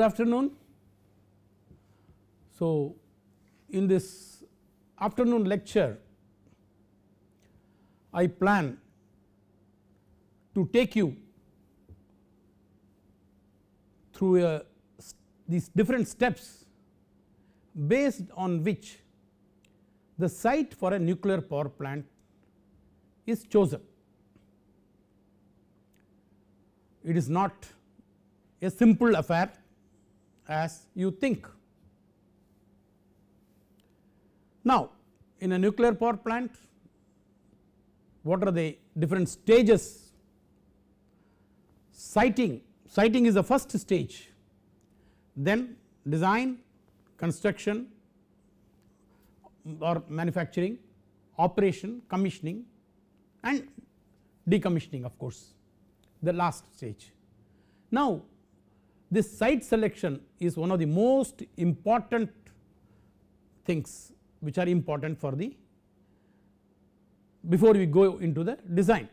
Good afternoon. So, in this afternoon lecture, I plan to take you through a, these different steps based on which the site for a nuclear power plant is chosen. It is not a simple affair as you think. Now, in a nuclear power plant, what are the different stages? Siting, siting is the first stage, then design, construction or manufacturing, operation, commissioning and decommissioning of course, the last stage. Now, this site selection is one of the most important things which are important for the before we go into the design.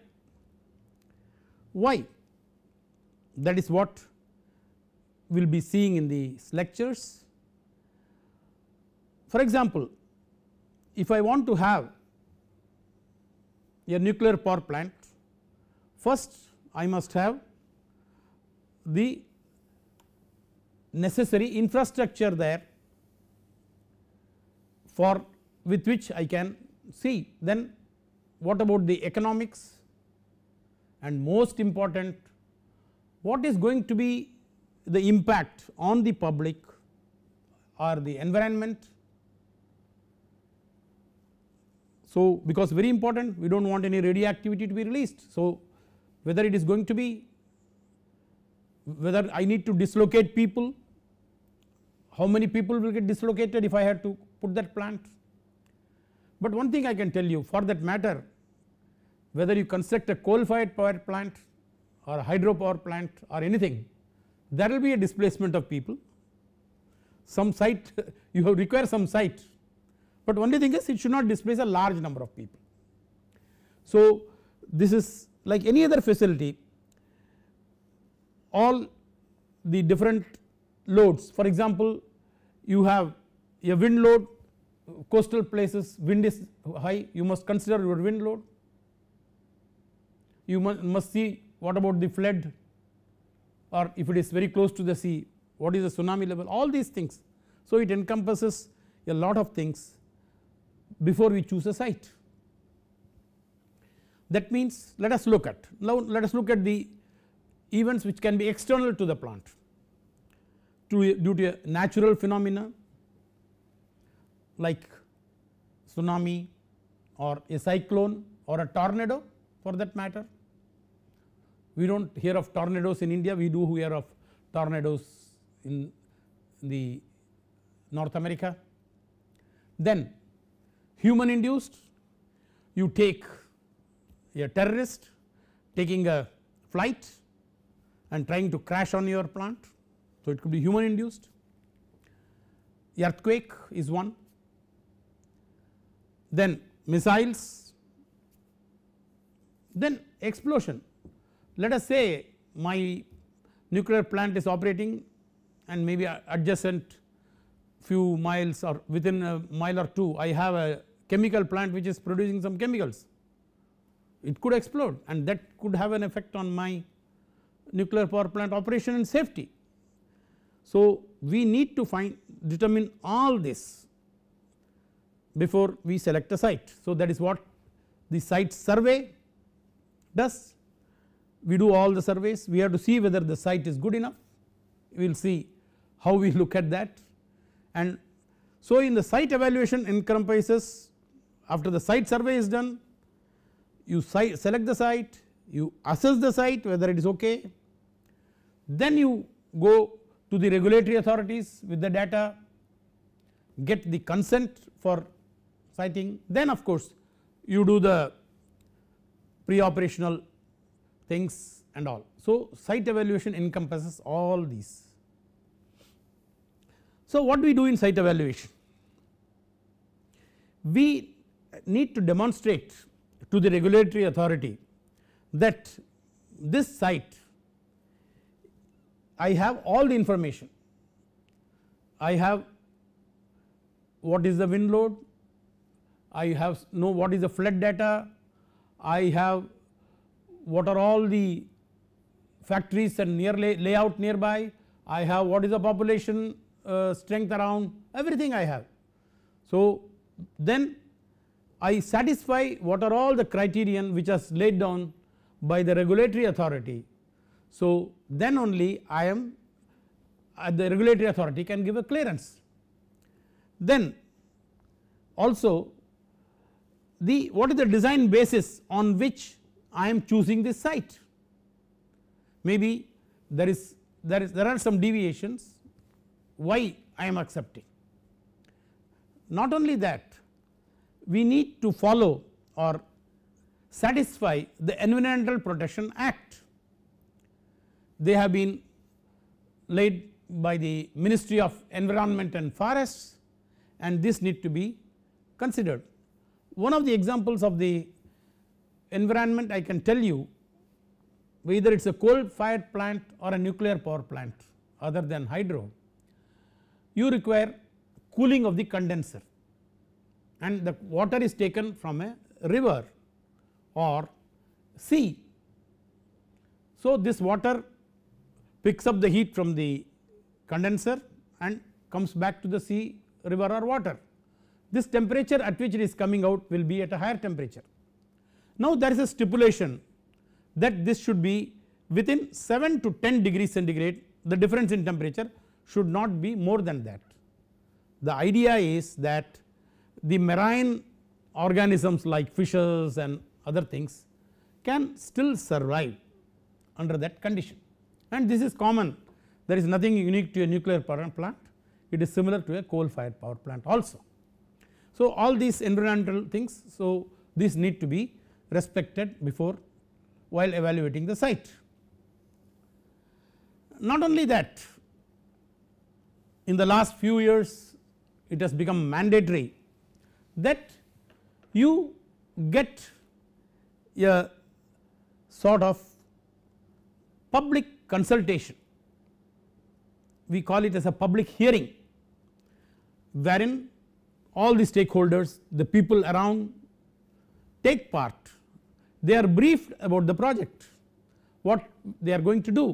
Why? That is what we will be seeing in these lectures. For example, if I want to have a nuclear power plant, first I must have the necessary infrastructure there for with which I can see. Then what about the economics and most important what is going to be the impact on the public or the environment. So, because very important we do not want any radioactivity to be released. So, whether it is going to be whether I need to dislocate people how many people will get dislocated if I had to put that plant. But one thing I can tell you for that matter whether you construct a coal fired power plant or a hydropower plant or anything there will be a displacement of people some site you have require some site but only thing is it should not displace a large number of people. So this is like any other facility all the different loads for example you have a wind load coastal places wind is high you must consider your wind load you must see what about the flood or if it is very close to the sea what is the tsunami level all these things. So it encompasses a lot of things before we choose a site. That means let us look at now let us look at the events which can be external to the plant due to a natural phenomena like tsunami or a cyclone or a tornado for that matter. We do not hear of tornadoes in India, we do hear of tornadoes in the North America. Then human induced, you take a terrorist taking a flight and trying to crash on your plant so, it could be human induced, earthquake is one, then missiles, then explosion. Let us say my nuclear plant is operating and maybe adjacent few miles or within a mile or two I have a chemical plant which is producing some chemicals it could explode and that could have an effect on my nuclear power plant operation and safety so, we need to find determine all this before we select a site. So, that is what the site survey does we do all the surveys we have to see whether the site is good enough we will see how we look at that and so in the site evaluation encompasses after the site survey is done you select the site you assess the site whether it is okay then you go to the regulatory authorities with the data, get the consent for sighting then of course you do the pre-operational things and all. So, site evaluation encompasses all these. So, what do we do in site evaluation? We need to demonstrate to the regulatory authority that this site I have all the information. I have what is the wind load, I have know what is the flood data, I have what are all the factories and near lay, layout nearby, I have what is the population uh, strength around everything I have. So, then I satisfy what are all the criterion which is laid down by the regulatory authority. So, then only I am at uh, the regulatory authority can give a clearance. Then also the what is the design basis on which I am choosing this site maybe there is there is there are some deviations why I am accepting. Not only that we need to follow or satisfy the environmental protection act they have been laid by the Ministry of Environment and Forests and this need to be considered. One of the examples of the environment I can tell you whether it is a coal fired plant or a nuclear power plant other than hydro you require cooling of the condenser and the water is taken from a river or sea. So, this water picks up the heat from the condenser and comes back to the sea river or water. This temperature at which it is coming out will be at a higher temperature. Now there is a stipulation that this should be within 7 to 10 degrees centigrade the difference in temperature should not be more than that. The idea is that the marine organisms like fishes and other things can still survive under that condition and this is common there is nothing unique to a nuclear power plant it is similar to a coal fired power plant also. So all these environmental things so these need to be respected before while evaluating the site. Not only that in the last few years it has become mandatory that you get a sort of public consultation we call it as a public hearing wherein all the stakeholders the people around take part they are briefed about the project what they are going to do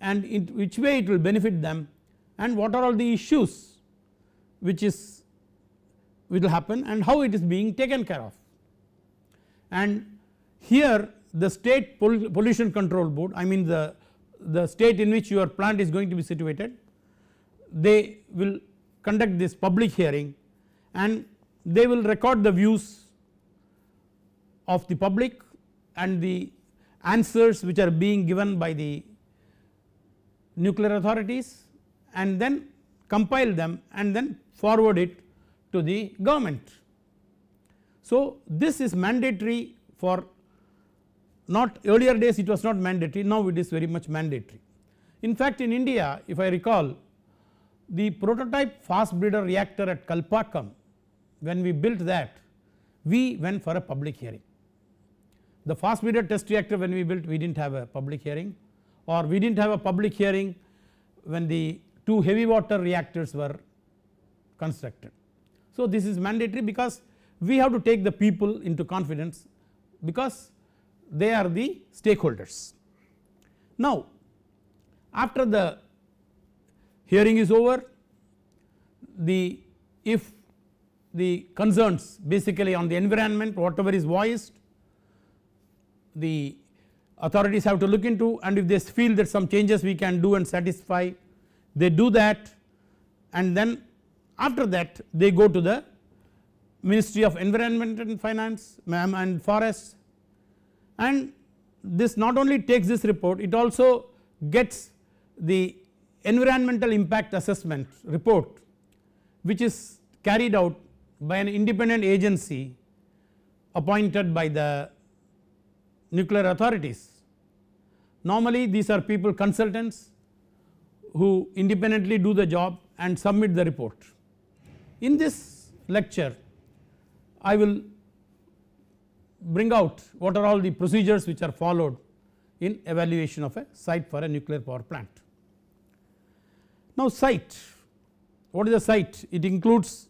and in which way it will benefit them and what are all the issues which is which will happen and how it is being taken care of and here the state pollution control board I mean the the state in which your plant is going to be situated they will conduct this public hearing and they will record the views of the public and the answers which are being given by the nuclear authorities and then compile them and then forward it to the government. So, this is mandatory for not earlier days it was not mandatory now it is very much mandatory. In fact in India if I recall the prototype fast breeder reactor at Kalpakkam when we built that we went for a public hearing. The fast breeder test reactor when we built we did not have a public hearing or we did not have a public hearing when the two heavy water reactors were constructed. So this is mandatory because we have to take the people into confidence because they are the stakeholders. Now after the hearing is over the if the concerns basically on the environment whatever is voiced the authorities have to look into and if they feel that some changes we can do and satisfy they do that and then after that they go to the ministry of environment and finance and forests and this not only takes this report it also gets the environmental impact assessment report which is carried out by an independent agency appointed by the nuclear authorities. Normally these are people consultants who independently do the job and submit the report. In this lecture I will bring out what are all the procedures which are followed in evaluation of a site for a nuclear power plant. Now site, what is a site? It includes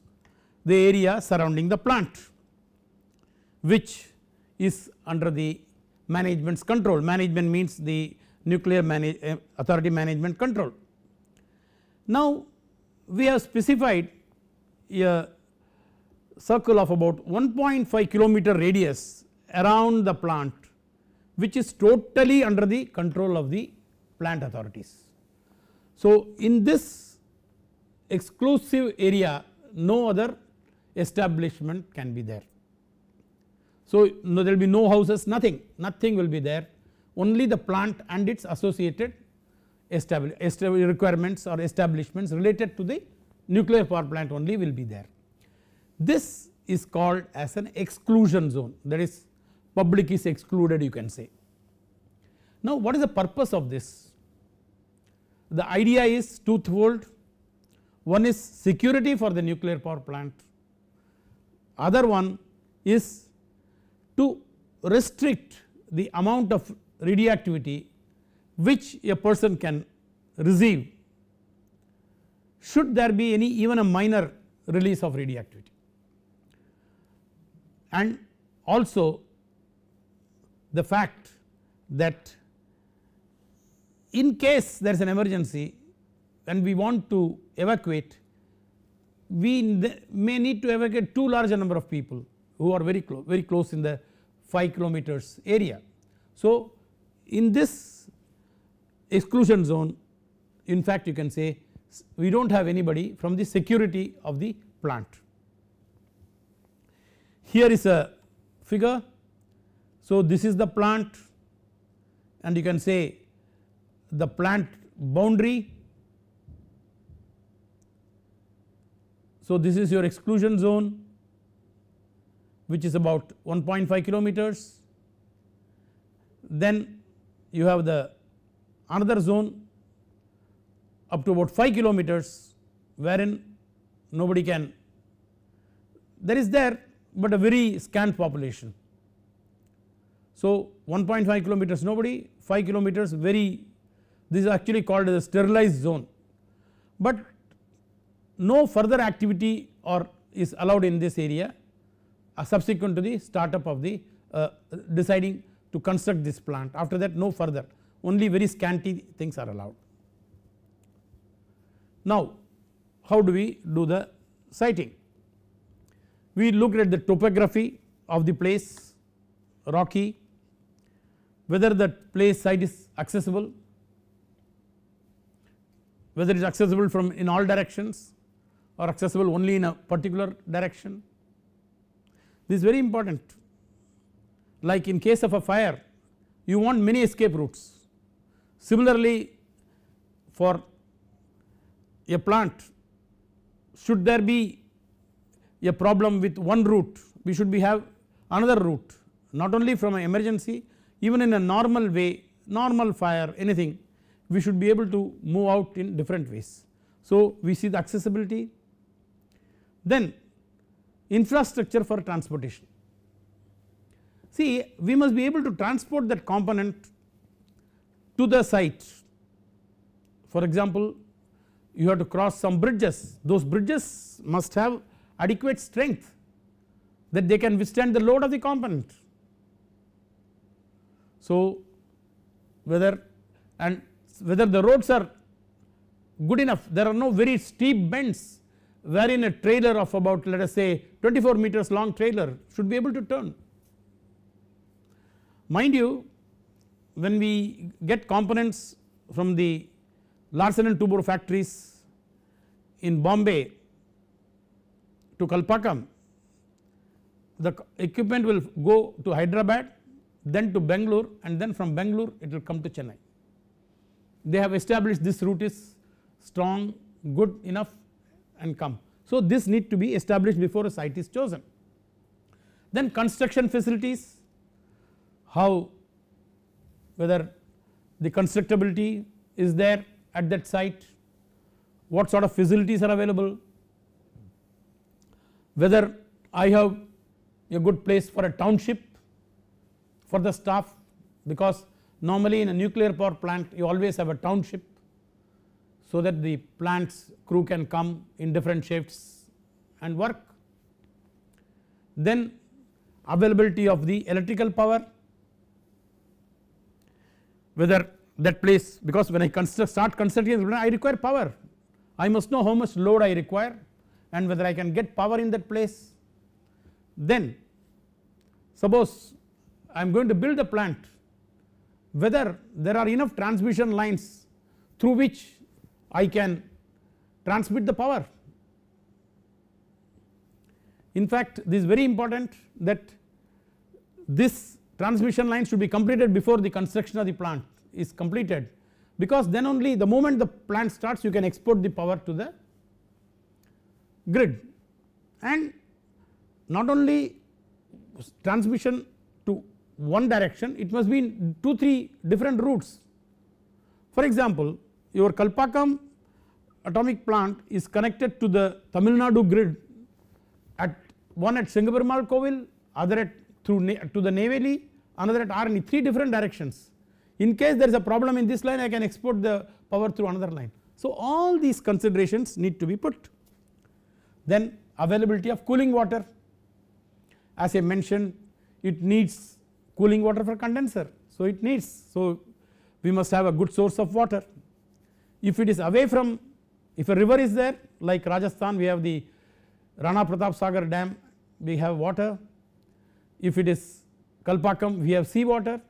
the area surrounding the plant which is under the management's control. Management means the nuclear manage, uh, authority management control. Now we have specified a circle of about 1.5 kilometer radius around the plant which is totally under the control of the plant authorities. So, in this exclusive area no other establishment can be there. So, no, there will be no houses nothing nothing will be there only the plant and its associated requirements or establishments related to the nuclear power plant only will be there. This is called as an exclusion zone that is public is excluded you can say. Now what is the purpose of this? The idea is twofold one is security for the nuclear power plant other one is to restrict the amount of radioactivity which a person can receive should there be any even a minor release of radioactivity and also the fact that in case there is an emergency and we want to evacuate we may need to evacuate too large a number of people who are very close very close in the 5 kilometers area. So in this exclusion zone in fact you can say we do not have anybody from the security of the plant. Here is a figure so, this is the plant and you can say the plant boundary. So, this is your exclusion zone which is about 1.5 kilometers. Then you have the another zone up to about 5 kilometers wherein nobody can there is there but a very scant population so 1.5 kilometers nobody 5 kilometers very this is actually called as a sterilized zone but no further activity or is allowed in this area uh, subsequent to the startup of the uh, deciding to construct this plant after that no further only very scanty things are allowed. Now how do we do the sighting? We looked at the topography of the place rocky whether that place site is accessible, whether it is accessible from in all directions or accessible only in a particular direction. This is very important like in case of a fire you want many escape routes. Similarly for a plant should there be a problem with one route we should be have another route not only from an emergency even in a normal way normal fire anything we should be able to move out in different ways. So we see the accessibility then infrastructure for transportation. See we must be able to transport that component to the site for example you have to cross some bridges those bridges must have adequate strength that they can withstand the load of the component so, whether and whether the roads are good enough there are no very steep bends wherein a trailer of about let us say 24 meters long trailer should be able to turn. Mind you when we get components from the Larsen and Tubor factories in Bombay to Kalpakkam the equipment will go to Hyderabad then to Bangalore and then from Bangalore it will come to Chennai. They have established this route is strong, good enough and come. So this need to be established before a site is chosen. Then construction facilities, how whether the constructability is there at that site, what sort of facilities are available, whether I have a good place for a township for the staff because normally in a nuclear power plant you always have a township so that the plants crew can come in different shifts and work. Then availability of the electrical power whether that place because when I consider start consulting, I require power I must know how much load I require and whether I can get power in that place then suppose I am going to build the plant whether there are enough transmission lines through which I can transmit the power. In fact, this is very important that this transmission line should be completed before the construction of the plant is completed because then only the moment the plant starts you can export the power to the grid and not only transmission one direction it must be in 2 3 different routes. For example your Kalpakkam atomic plant is connected to the Tamil Nadu grid at one at Singapurmal Kovil other at through to the Neyveli another at Arni 3 different directions. In case there is a problem in this line I can export the power through another line. So all these considerations need to be put. Then availability of cooling water as I mentioned it needs cooling water for condenser. So it needs so we must have a good source of water. If it is away from if a river is there like Rajasthan we have the Rana Pratap Sagar dam we have water. If it is Kalpakkam we have sea water.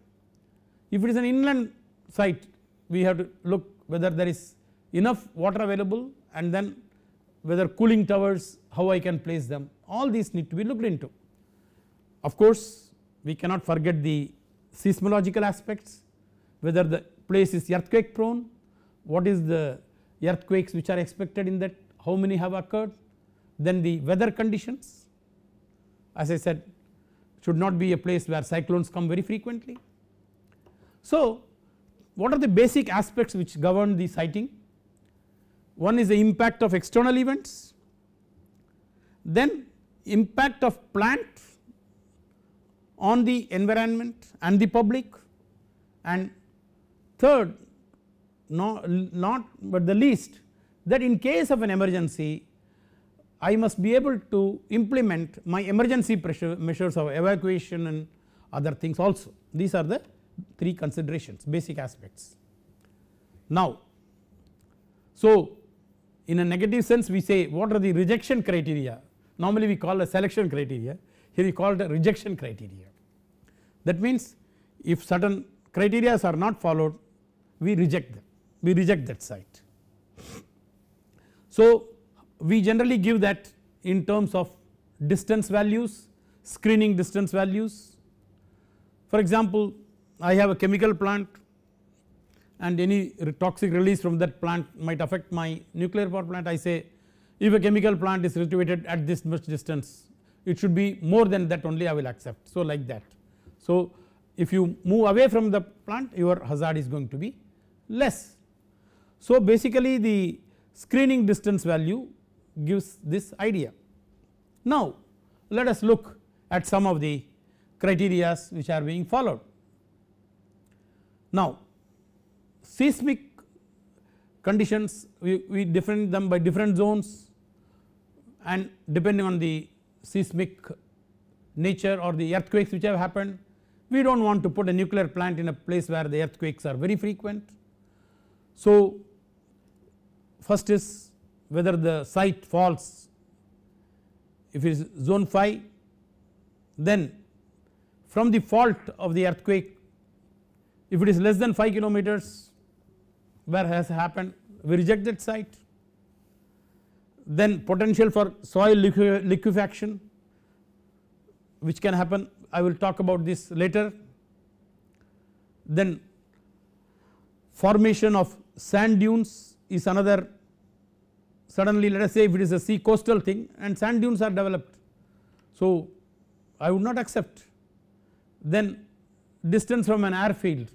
If it is an inland site we have to look whether there is enough water available and then whether cooling towers how I can place them all these need to be looked into. Of course we cannot forget the seismological aspects whether the place is earthquake prone, what is the earthquakes which are expected in that, how many have occurred, then the weather conditions as I said should not be a place where cyclones come very frequently. So what are the basic aspects which govern the sighting? One is the impact of external events, then impact of plant on the environment and the public and third not, not but the least that in case of an emergency I must be able to implement my emergency pressure measures of evacuation and other things also these are the three considerations basic aspects. Now so in a negative sense we say what are the rejection criteria normally we call a selection criteria here we call it a rejection criteria. That means if certain criteria are not followed we reject them we reject that site. So we generally give that in terms of distance values screening distance values. For example I have a chemical plant and any toxic release from that plant might affect my nuclear power plant I say if a chemical plant is situated at this much distance it should be more than that only I will accept so like that. So, if you move away from the plant your hazard is going to be less. So, basically the screening distance value gives this idea. Now, let us look at some of the criteria which are being followed. Now, seismic conditions we, we different them by different zones and depending on the seismic nature or the earthquakes which have happened we do not want to put a nuclear plant in a place where the earthquakes are very frequent. So, first is whether the site falls if it is zone 5 then from the fault of the earthquake if it is less than 5 kilometers where has happened we reject that site then potential for soil liquefaction which can happen I will talk about this later. Then formation of sand dunes is another suddenly let us say if it is a sea coastal thing and sand dunes are developed. So I would not accept. Then distance from an airfield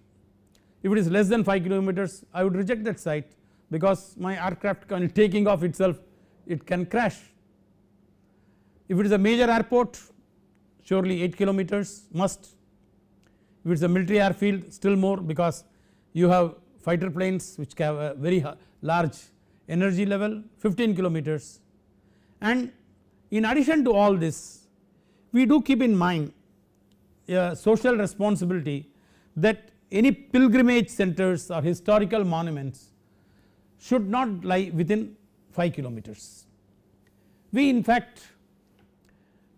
if it is less than 5 kilometers I would reject that site because my aircraft can taking off itself it can crash. If it is a major airport surely 8 kilometers must. If it is a military airfield still more because you have fighter planes which have a very large energy level 15 kilometers and in addition to all this we do keep in mind a social responsibility that any pilgrimage centers or historical monuments should not lie within 5 kilometers. We in fact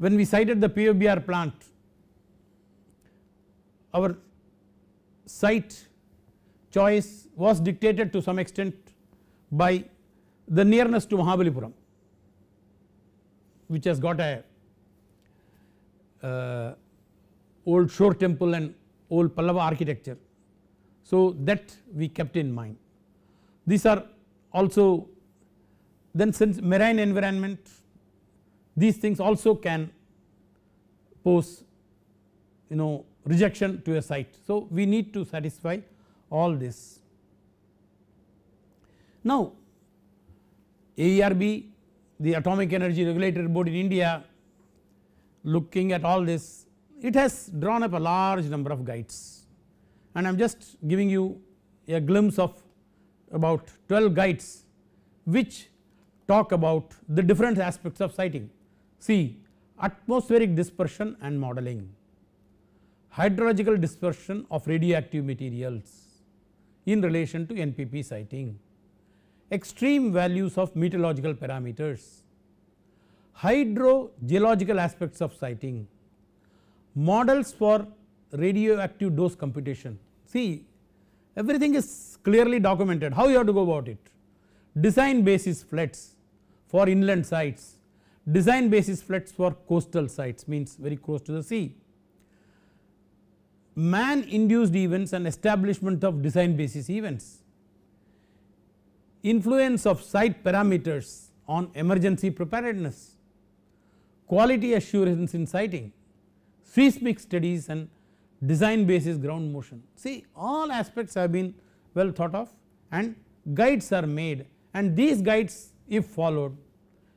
when we sited the POBR plant our site choice was dictated to some extent by the nearness to Mahabalipuram which has got a uh, old shore temple and old Pallava architecture. So that we kept in mind. These are also then since marine environment these things also can pose you know rejection to a site. So, we need to satisfy all this. Now, AERB the Atomic Energy Regulatory Board in India looking at all this it has drawn up a large number of guides and I am just giving you a glimpse of about 12 guides which talk about the different aspects of siting. See atmospheric dispersion and modeling, hydrological dispersion of radioactive materials in relation to NPP siting, extreme values of meteorological parameters, hydrogeological aspects of siting, models for radioactive dose computation. See everything is clearly documented how you have to go about it design basis flats for inland sites design basis floods for coastal sites means very close to the sea. Man induced events and establishment of design basis events, influence of site parameters on emergency preparedness, quality assurance in siting, seismic studies and design basis ground motion. See all aspects have been well thought of and guides are made and these guides if followed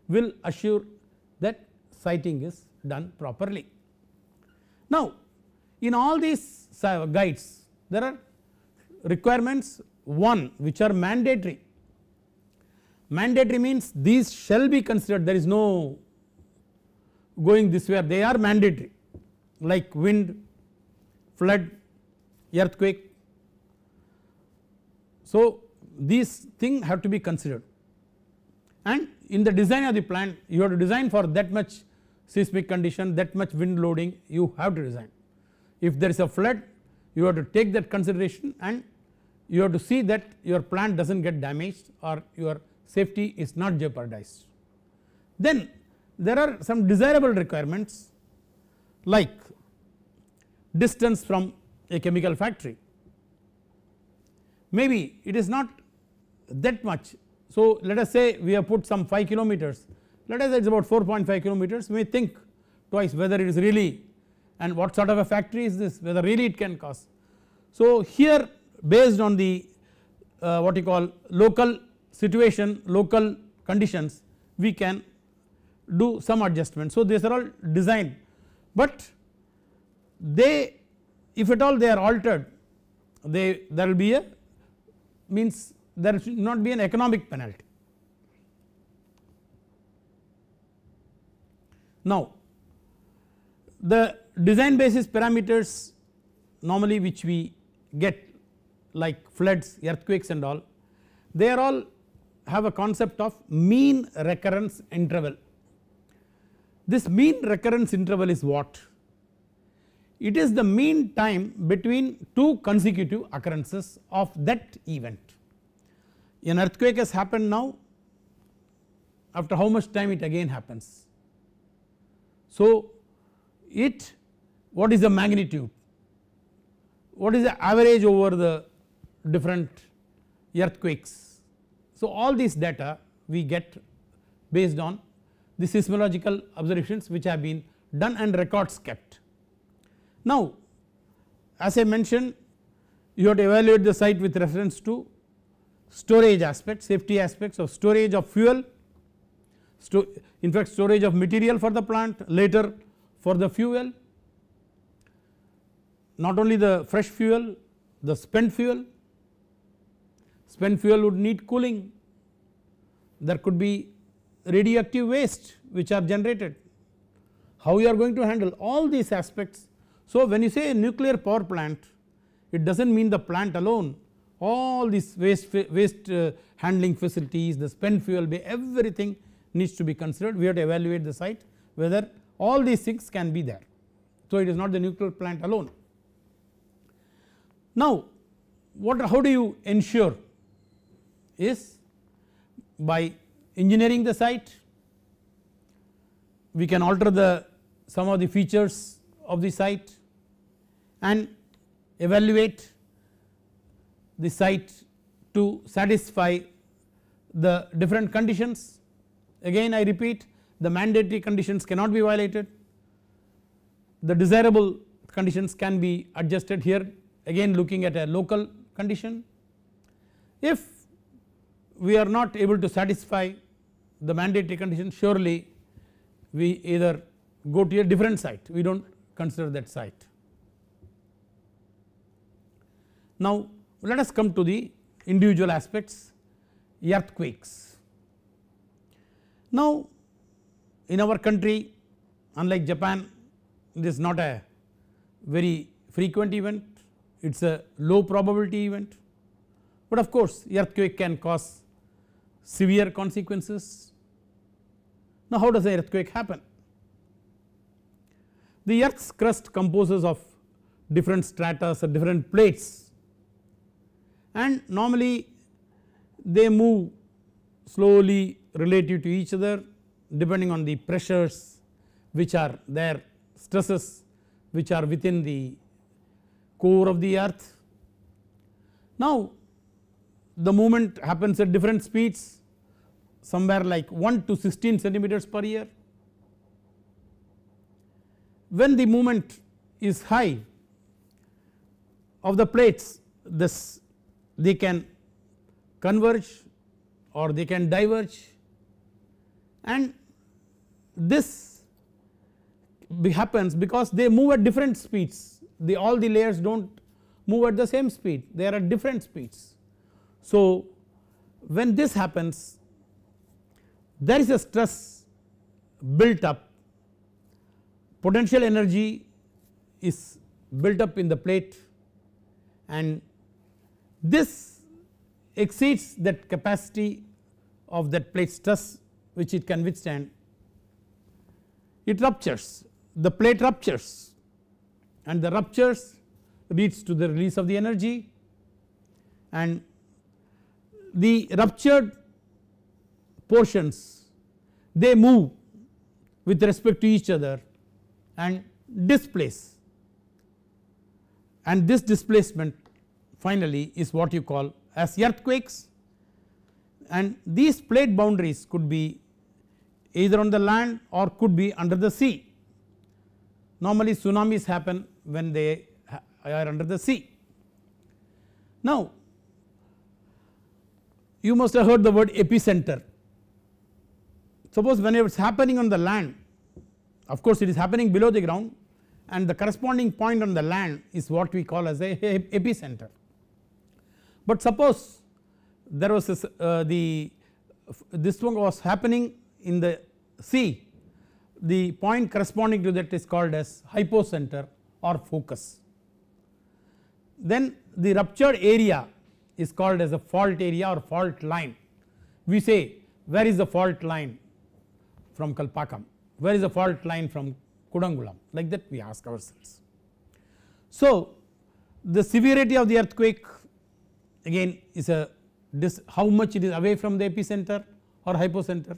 will assure sighting is done properly. Now in all these guides there are requirements 1 which are mandatory. Mandatory means these shall be considered there is no going this way they are mandatory like wind, flood, earthquake. So these things have to be considered and in the design of the plant you have to design for that much seismic condition that much wind loading you have to design. If there is a flood you have to take that consideration and you have to see that your plant does not get damaged or your safety is not jeopardized. Then there are some desirable requirements like distance from a chemical factory maybe it is not that much. So let us say we have put some 5 kilometers let us say it is about 4.5 kilometers we think twice whether it is really and what sort of a factory is this whether really it can cost. So here based on the uh, what you call local situation local conditions we can do some adjustment. So these are all design but they if at all they are altered they there will be a means there should not be an economic penalty Now the design basis parameters normally which we get like floods, earthquakes and all they are all have a concept of mean recurrence interval. This mean recurrence interval is what? It is the mean time between two consecutive occurrences of that event. An earthquake has happened now after how much time it again happens so, it what is the magnitude, what is the average over the different earthquakes. So, all these data we get based on the seismological observations which have been done and records kept. Now, as I mentioned you have to evaluate the site with reference to storage aspects, safety aspects of storage of fuel in fact storage of material for the plant later for the fuel not only the fresh fuel the spent fuel spent fuel would need cooling there could be radioactive waste which are generated how you are going to handle all these aspects so when you say nuclear power plant it does not mean the plant alone all these waste waste uh, handling facilities the spent fuel everything needs to be considered we have to evaluate the site whether all these things can be there. So it is not the nuclear plant alone. Now what how do you ensure is by engineering the site we can alter the some of the features of the site and evaluate the site to satisfy the different conditions Again I repeat the mandatory conditions cannot be violated, the desirable conditions can be adjusted here again looking at a local condition. If we are not able to satisfy the mandatory condition surely we either go to a different site we do not consider that site. Now let us come to the individual aspects earthquakes. Now, in our country unlike Japan it is not a very frequent event it is a low probability event but of course earthquake can cause severe consequences. Now how does an earthquake happen? The earth's crust composes of different stratas or different plates and normally they move slowly relative to each other depending on the pressures which are there stresses which are within the core of the earth. Now the movement happens at different speeds somewhere like 1 to 16 centimeters per year. When the movement is high of the plates this they can converge or they can diverge and this happens because they move at different speeds the all the layers do not move at the same speed they are at different speeds. So when this happens there is a stress built up potential energy is built up in the plate and this exceeds that capacity of that plate stress which it can withstand it ruptures the plate ruptures and the ruptures leads to the release of the energy and the ruptured portions they move with respect to each other and displace and this displacement finally is what you call as earthquakes and these plate boundaries could be either on the land or could be under the sea. Normally tsunamis happen when they are under the sea. Now you must have heard the word epicenter. Suppose when it is happening on the land of course it is happening below the ground and the corresponding point on the land is what we call as a epicenter. But suppose there was this, uh, the this one was happening in the sea the point corresponding to that is called as hypocenter or focus. Then the ruptured area is called as a fault area or fault line. We say where is the fault line from Kalpakam, where is the fault line from Kudangulam like that we ask ourselves. So the severity of the earthquake again is a how much it is away from the epicenter or hypocenter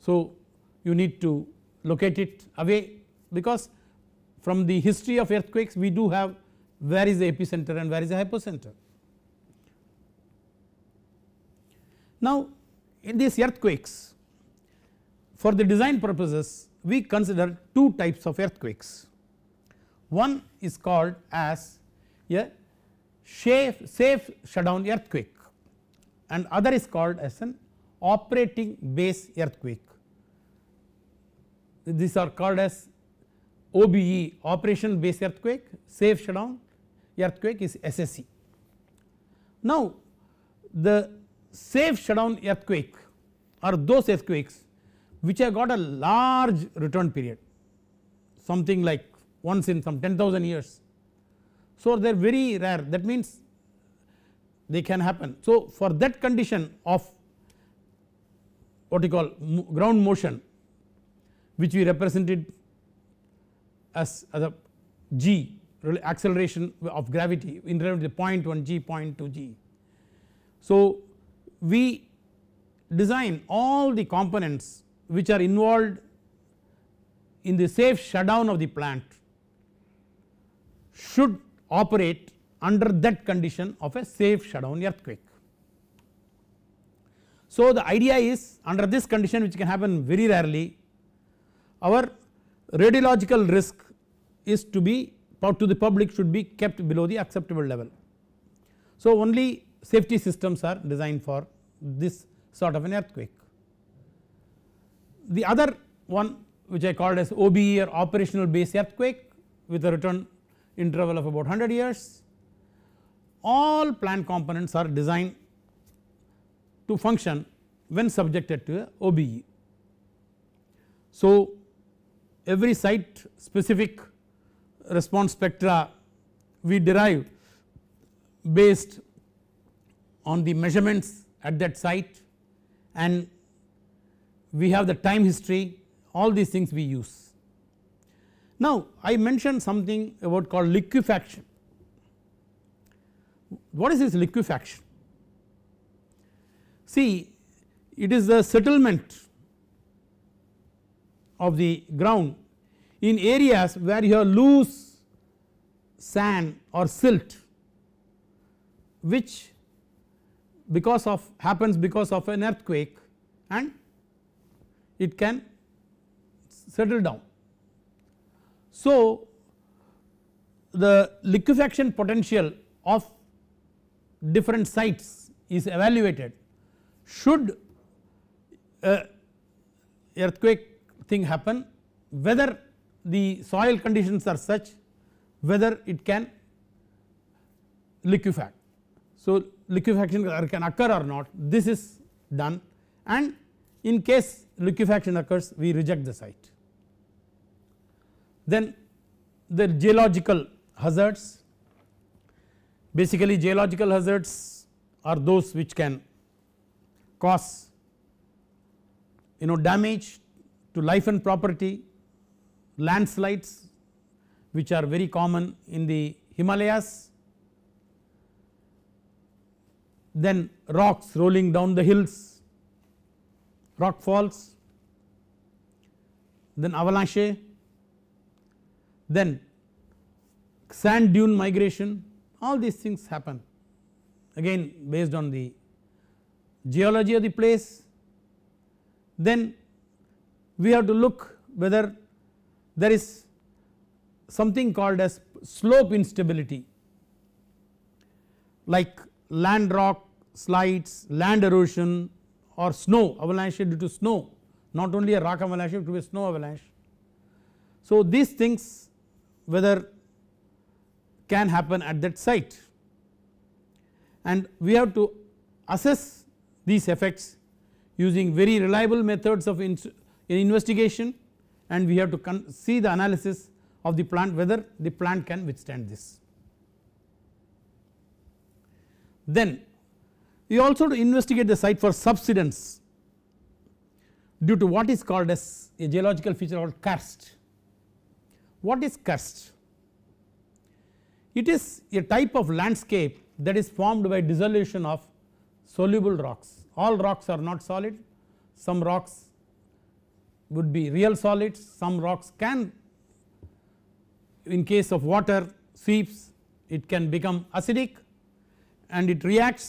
so, you need to locate it away because from the history of earthquakes we do have where is the epicenter and where is the hypocenter. Now in these earthquakes for the design purposes we consider two types of earthquakes. One is called as a safe, safe shutdown earthquake and other is called as an operating base earthquake. These are called as OBE operation base earthquake, safe shutdown earthquake is SSE. Now the safe shutdown earthquake are those earthquakes which have got a large return period something like once in some 10,000 years. So they are very rare that means they can happen. So for that condition of what you call ground motion which we represented as, as a g acceleration of gravity in relation to 0.1 g 0.2 g. So we design all the components which are involved in the safe shutdown of the plant should operate under that condition of a safe shutdown earthquake. So, the idea is under this condition which can happen very rarely our radiological risk is to be to the public should be kept below the acceptable level. So, only safety systems are designed for this sort of an earthquake. The other one which I called as OBE or operational base earthquake with a return interval of about 100 years all plant components are designed to function when subjected to OBE. So, every site specific response spectra we derive based on the measurements at that site and we have the time history all these things we use. Now I mentioned something about called liquefaction. What is this liquefaction? See it is the settlement of the ground in areas where you have loose sand or silt which because of happens because of an earthquake and it can settle down. So, the liquefaction potential of different sites is evaluated should a uh, earthquake thing happen whether the soil conditions are such whether it can liquefy. So, liquefaction can occur or not this is done and in case liquefaction occurs we reject the site. Then the geological hazards basically geological hazards are those which can cause you know damage to life and property, landslides which are very common in the Himalayas, then rocks rolling down the hills, rock falls, then avalanche, then sand dune migration all these things happen again based on the geology of the place. Then we have to look whether there is something called as slope instability like land rock slides, land erosion or snow avalanche due to snow not only a rock avalanche it to be a snow avalanche. So these things whether can happen at that site and we have to assess these effects using very reliable methods of investigation and we have to see the analysis of the plant whether the plant can withstand this. Then we also to investigate the site for subsidence due to what is called as a geological feature called karst. What is karst? It is a type of landscape that is formed by dissolution of soluble rocks all rocks are not solid some rocks would be real solids some rocks can in case of water sweeps it can become acidic and it reacts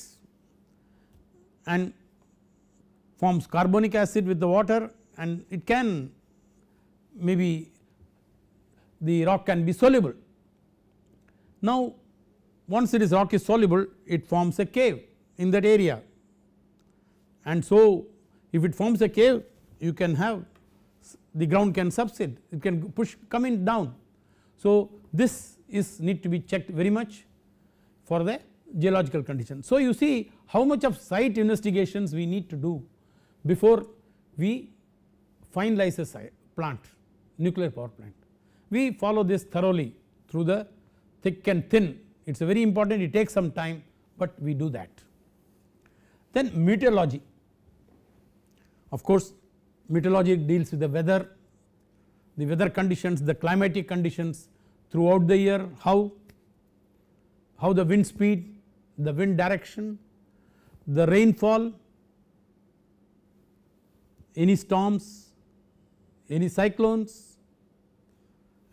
and forms carbonic acid with the water and it can maybe the rock can be soluble. Now once it is rock is soluble it forms a cave in that area and so if it forms a cave you can have the ground can subside it can push come in down. So this is need to be checked very much for the geological condition. So you see how much of site investigations we need to do before we finalize a site plant nuclear power plant. We follow this thoroughly through the thick and thin it is very important it takes some time but we do that. Then meteorology of course meteorology deals with the weather, the weather conditions, the climatic conditions throughout the year, how, how the wind speed, the wind direction, the rainfall, any storms, any cyclones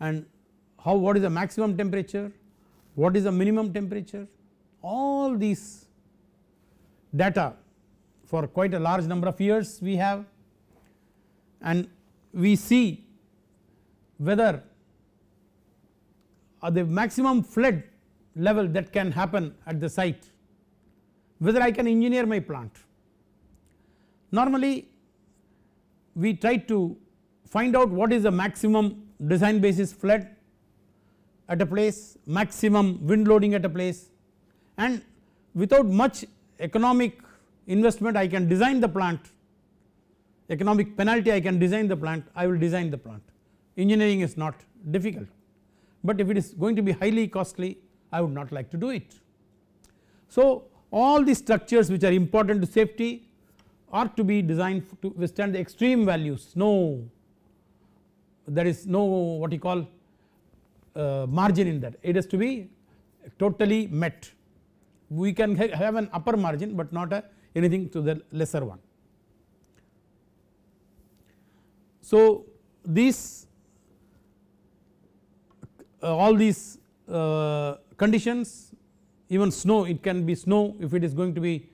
and how what is the maximum temperature, what is the minimum temperature all these data for quite a large number of years we have and we see whether the maximum flood level that can happen at the site whether I can engineer my plant. Normally we try to find out what is the maximum design basis flood at a place maximum wind loading at a place and without much economic investment I can design the plant, economic penalty I can design the plant, I will design the plant. Engineering is not difficult, but if it is going to be highly costly I would not like to do it. So all these structures which are important to safety are to be designed to withstand the extreme values no there is no what you call uh, margin in that it has to be totally met we can have an upper margin but not a anything to the lesser one. So, these uh, all these uh, conditions even snow it can be snow if it is going to be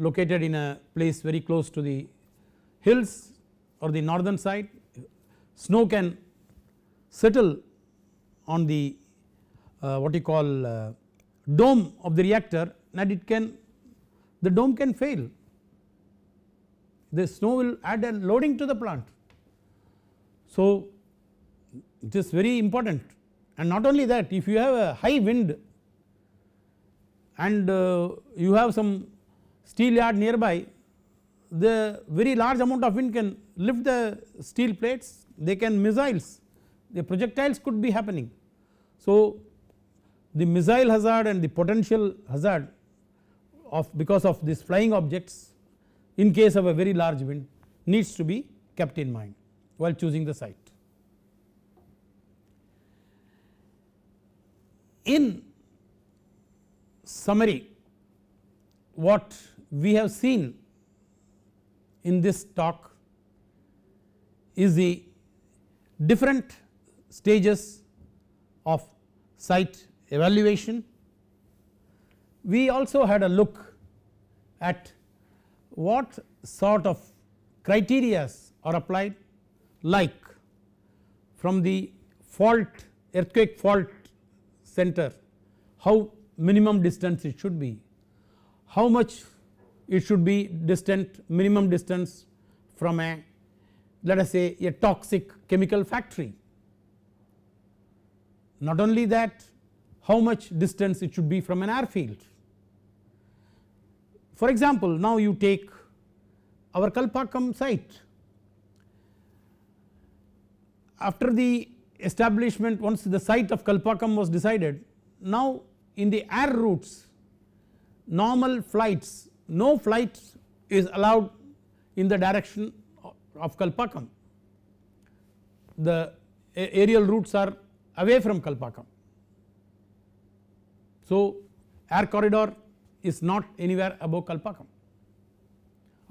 located in a place very close to the hills or the northern side snow can settle on the uh, what you call uh, dome of the reactor and it can the dome can fail. The snow will add a loading to the plant. So it is very important and not only that if you have a high wind and uh, you have some steel yard nearby the very large amount of wind can lift the steel plates they can missiles the projectiles could be happening. So the missile hazard and the potential hazard of because of these flying objects in case of a very large wind needs to be kept in mind while choosing the site. In summary what we have seen in this talk is the different stages of site evaluation we also had a look at what sort of criteria are applied like from the fault earthquake fault center how minimum distance it should be how much it should be distant minimum distance from a let us say a toxic chemical factory. Not only that how much distance it should be from an airfield for example, now you take our Kalpakkam site. After the establishment once the site of Kalpakkam was decided now in the air routes normal flights no flight is allowed in the direction of Kalpakkam the aerial routes are away from Kalpakkam. So air corridor is not anywhere above Kalpakkam.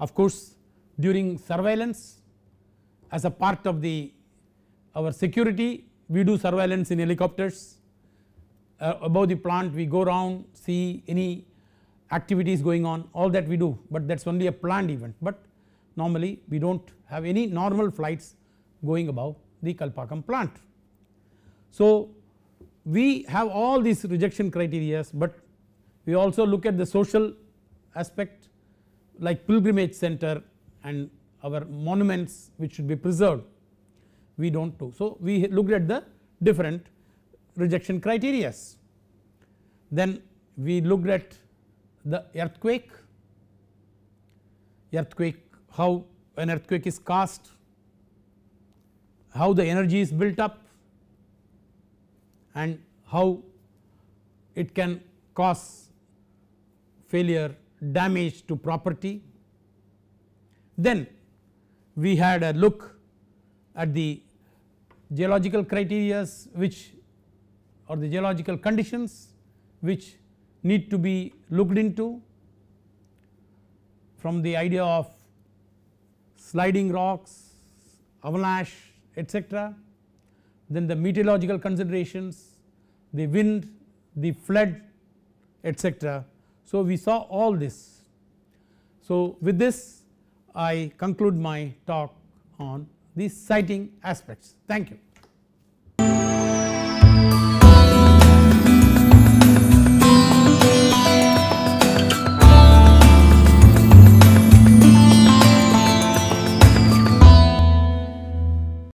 Of course during surveillance as a part of the our security we do surveillance in helicopters uh, above the plant we go around see any activities going on all that we do but that is only a planned event but normally we do not have any normal flights going above the Kalpakkam plant. So we have all these rejection criterias but we also look at the social aspect like pilgrimage center and our monuments which should be preserved we do not do. So, we looked at the different rejection criterias. Then we looked at the earthquake, earthquake how an earthquake is cast, how the energy is built up and how it can cause failure, damage to property. Then we had a look at the geological criteria which or the geological conditions which need to be looked into from the idea of sliding rocks, avalanche etc. Then the meteorological considerations, the wind, the flood etc. So, we saw all this. So, with this I conclude my talk on the citing aspects. Thank you.